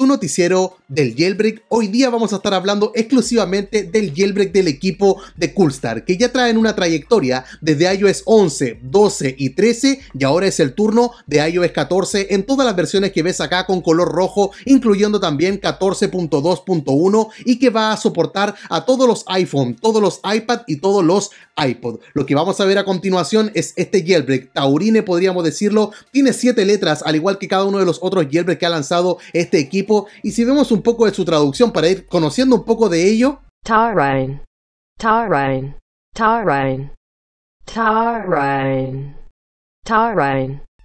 tu noticiero del jailbreak. Hoy día vamos a estar hablando exclusivamente del jailbreak del equipo de Coolstar, que ya traen una trayectoria desde iOS 11, 12 y 13 y ahora es el turno de iOS 14 en todas las versiones que ves acá con color rojo, incluyendo también 14.2.1 y que va a soportar a todos los iPhone, todos los iPad y todos los iPod. Lo que vamos a ver a continuación es este jailbreak, Taurine podríamos decirlo, tiene 7 letras al igual que cada uno de los otros jailbreak que ha lanzado este equipo y si vemos un poco de su traducción para ir conociendo un poco de ello.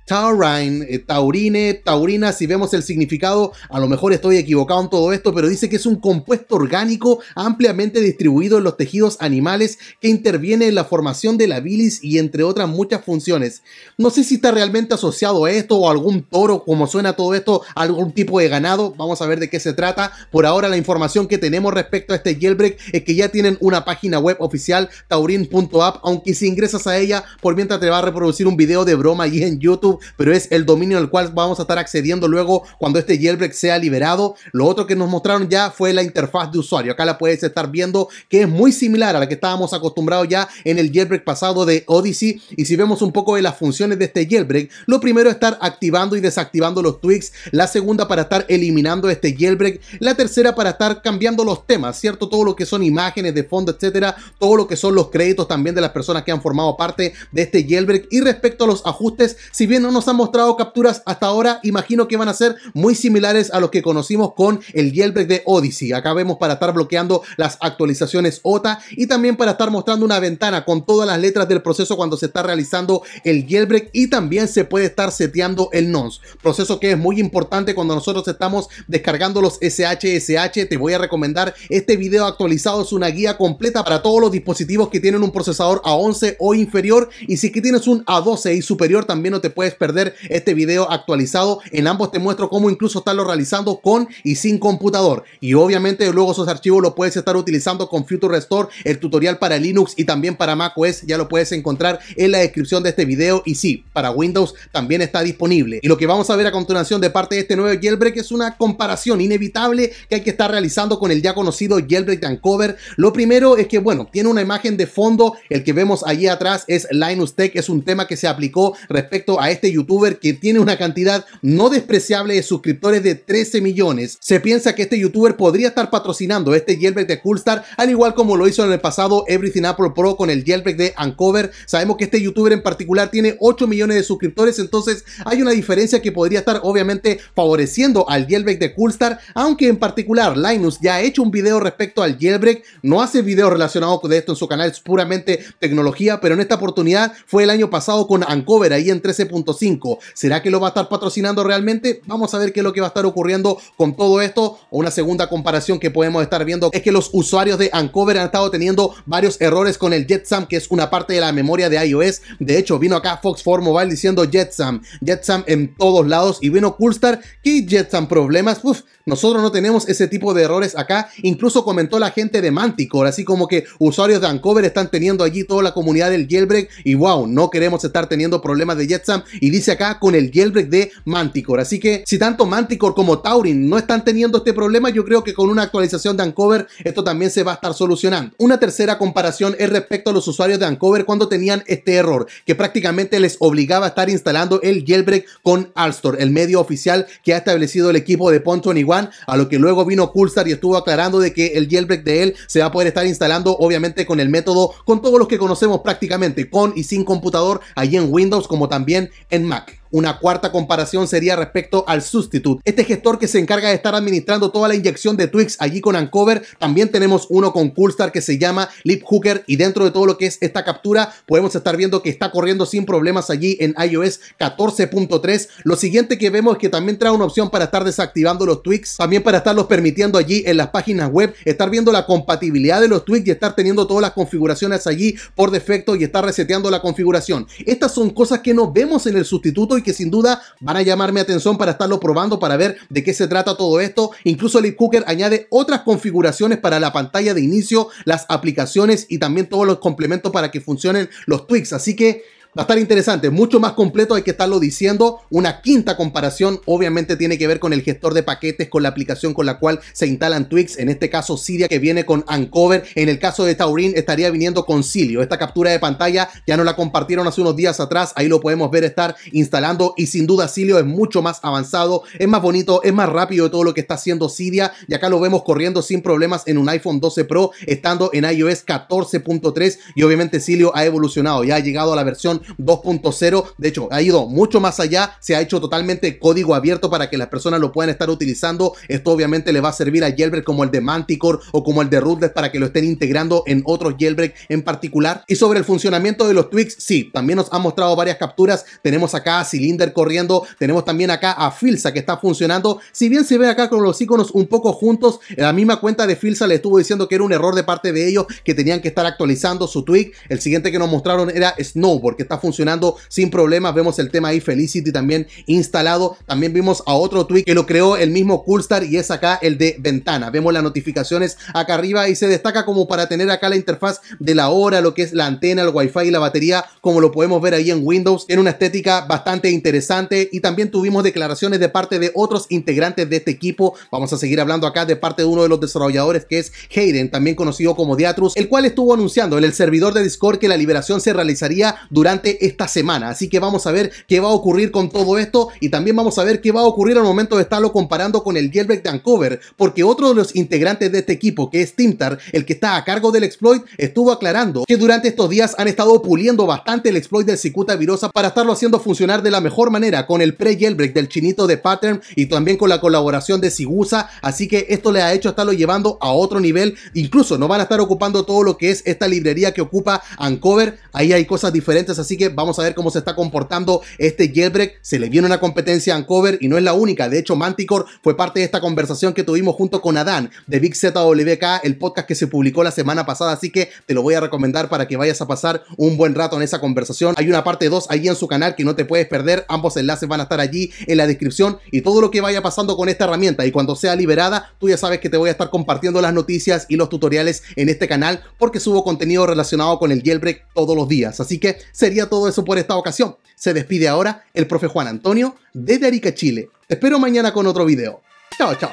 Taurine, eh, taurine, taurina, si vemos el significado, a lo mejor estoy equivocado en todo esto, pero dice que es un compuesto orgánico ampliamente distribuido en los tejidos animales que interviene en la formación de la bilis y entre otras muchas funciones. No sé si está realmente asociado a esto o algún toro, como suena todo esto, algún tipo de ganado. Vamos a ver de qué se trata. Por ahora la información que tenemos respecto a este jailbreak es que ya tienen una página web oficial, taurin.app, aunque si ingresas a ella, por mientras te va a reproducir un video de broma allí en YouTube, pero es el dominio al cual vamos a estar accediendo luego cuando este jailbreak sea liberado. Lo otro que nos mostraron ya fue la interfaz de usuario. Acá la puedes estar viendo que es muy similar a la que estábamos acostumbrados ya en el jailbreak pasado de Odyssey. Y si vemos un poco de las funciones de este jailbreak, lo primero es estar activando y desactivando los tweaks, la segunda para estar eliminando este jailbreak, la tercera para estar cambiando los temas, ¿cierto? Todo lo que son imágenes de fondo, etcétera, todo lo que son los créditos también de las personas que han formado parte de este jailbreak. Y respecto a los ajustes, si bien no nos han mostrado capturas hasta ahora, imagino que van a ser muy similares a los que conocimos con el jailbreak de Odyssey. Acá vemos para estar bloqueando las actualizaciones OTA y también para estar mostrando una ventana con todas las letras del proceso cuando se está realizando el jailbreak y también se puede estar seteando el nonce, proceso que es muy importante cuando nosotros estamos descargando los SHSH. Te voy a recomendar este video actualizado, es una guía completa para todos los dispositivos que tienen un procesador A11 o inferior y si es que tienes un A12 y superior también no te puedes perder este video actualizado. En ambos te muestro cómo incluso estarlo realizando con y sin computador. Y obviamente luego esos archivos los puedes estar utilizando con Future Restore, el tutorial para Linux y también para macOS. Ya lo puedes encontrar en la descripción de este video. Y sí, para Windows también está disponible. Y lo que vamos a ver a continuación de parte de este nuevo jailbreak es una comparación inevitable que hay que estar realizando con el ya conocido jailbreak de Lo primero es que, bueno, tiene una imagen de fondo. El que vemos allí atrás es Linus Tech. Es un tema que se aplicó respecto a este este youtuber que tiene una cantidad no despreciable de suscriptores de 13 millones, se piensa que este youtuber podría estar patrocinando este jailbreak de Coolstar, al igual como lo hizo en el pasado Everything Apple Pro con el jailbreak de Uncover. Sabemos que este youtuber en particular tiene 8 millones de suscriptores, entonces hay una diferencia que podría estar obviamente favoreciendo al jailbreak de Coolstar, aunque en particular Linus ya ha hecho un video respecto al jailbreak, no hace video relacionado con esto en su canal, es puramente tecnología, pero en esta oportunidad fue el año pasado con Uncover ahí en 13.5 5. ¿Será que lo va a estar patrocinando realmente? Vamos a ver qué es lo que va a estar ocurriendo con todo esto. Una segunda comparación que podemos estar viendo es que los usuarios de Uncover han estado teniendo varios errores con el JetSam, que es una parte de la memoria de iOS. De hecho, vino acá Fox 4 Mobile diciendo JetSam, JetSam en todos lados y vino Coolstar, que JetSam problemas. Uf, nosotros no tenemos ese tipo de errores acá. Incluso comentó la gente de Manticore, así como que usuarios de Uncover están teniendo allí toda la comunidad del jailbreak y wow, no queremos estar teniendo problemas de JetSam y dice acá con el jailbreak de Manticore. Así que si tanto Manticore como Taurin no están teniendo este problema, yo creo que con una actualización de Uncover esto también se va a estar solucionando. Una tercera comparación es respecto a los usuarios de Uncover cuando tenían este error, que prácticamente les obligaba a estar instalando el jailbreak con Alstor, el medio oficial que ha establecido el equipo de pon 21 a lo que luego vino Coolstar y estuvo aclarando de que el jailbreak de él se va a poder estar instalando obviamente con el método, con todos los que conocemos prácticamente, con y sin computador, allí en Windows como también en en Mac. Una cuarta comparación sería respecto al Substitute, este gestor que se encarga de estar administrando toda la inyección de Twix allí con Ancover También tenemos uno con Coolstar que se llama Lip Hooker y dentro de todo lo que es esta captura podemos estar viendo que está corriendo sin problemas allí en iOS 14.3. Lo siguiente que vemos es que también trae una opción para estar desactivando los tweaks, también para estarlos permitiendo allí en las páginas web, estar viendo la compatibilidad de los tweaks y estar teniendo todas las configuraciones allí por defecto y estar reseteando la configuración. Estas son cosas que no vemos en el sustituto y que sin duda van a llamar mi atención para estarlo probando, para ver de qué se trata todo esto. Incluso Lee Cooker añade otras configuraciones para la pantalla de inicio, las aplicaciones y también todos los complementos para que funcionen los tweaks. Así que Va a estar interesante, mucho más completo, hay que estarlo diciendo. Una quinta comparación obviamente tiene que ver con el gestor de paquetes, con la aplicación con la cual se instalan Twix, en este caso Cydia que viene con Uncover, en el caso de Taurin estaría viniendo con Cilio. Esta captura de pantalla ya nos la compartieron hace unos días atrás, ahí lo podemos ver estar instalando y sin duda Cilio es mucho más avanzado, es más bonito, es más rápido de todo lo que está haciendo Cydia y acá lo vemos corriendo sin problemas en un iPhone 12 Pro, estando en iOS 14.3 y obviamente Cilio ha evolucionado, ya ha llegado a la versión 2.0. De hecho, ha ido mucho más allá. Se ha hecho totalmente código abierto para que las personas lo puedan estar utilizando. Esto obviamente le va a servir a jailbreak como el de Manticore o como el de Rootless para que lo estén integrando en otros jailbreak en particular. Y sobre el funcionamiento de los tweaks, sí, también nos han mostrado varias capturas. Tenemos acá a Cylinder corriendo. Tenemos también acá a Filza que está funcionando. Si bien se ve acá con los iconos un poco juntos, la misma cuenta de Filza le estuvo diciendo que era un error de parte de ellos que tenían que estar actualizando su tweak. El siguiente que nos mostraron era Snow porque está funcionando sin problemas. Vemos el tema ahí Felicity también instalado. También vimos a otro tweet que lo creó el mismo Coolstar y es acá el de ventana. Vemos las notificaciones acá arriba y se destaca como para tener acá la interfaz de la hora, lo que es la antena, el wifi y la batería, como lo podemos ver ahí en Windows. Tiene una estética bastante interesante y también tuvimos declaraciones de parte de otros integrantes de este equipo. Vamos a seguir hablando acá de parte de uno de los desarrolladores que es Hayden, también conocido como Diatrus, el cual estuvo anunciando en el servidor de Discord que la liberación se realizaría durante esta semana. Así que vamos a ver qué va a ocurrir con todo esto y también vamos a ver qué va a ocurrir al momento de estarlo comparando con el jailbreak de Ancover, porque otro de los integrantes de este equipo, que es Timtar, el que está a cargo del exploit, estuvo aclarando que durante estos días han estado puliendo bastante el exploit del Cicuta Virosa para estarlo haciendo funcionar de la mejor manera con el pre-jailbreak del chinito de Pattern y también con la colaboración de Sigusa, así que esto le ha hecho estarlo llevando a otro nivel, incluso no van a estar ocupando todo lo que es esta librería que ocupa Ancover, ahí hay cosas diferentes así que vamos a ver cómo se está comportando este jailbreak. Se le viene una competencia Ancover y no es la única. De hecho, Manticore fue parte de esta conversación que tuvimos junto con Adán de Big ZWK, el podcast que se publicó la semana pasada, así que te lo voy a recomendar para que vayas a pasar un buen rato en esa conversación. Hay una parte 2 ahí en su canal que no te puedes perder. Ambos enlaces van a estar allí en la descripción y todo lo que vaya pasando con esta herramienta y cuando sea liberada, tú ya sabes que te voy a estar compartiendo las noticias y los tutoriales en este canal porque subo contenido relacionado con el jailbreak todos los días. Así que sería todo eso por esta ocasión. Se despide ahora el profe Juan Antonio desde Arica, Chile. Te espero mañana con otro video. Chao, chao.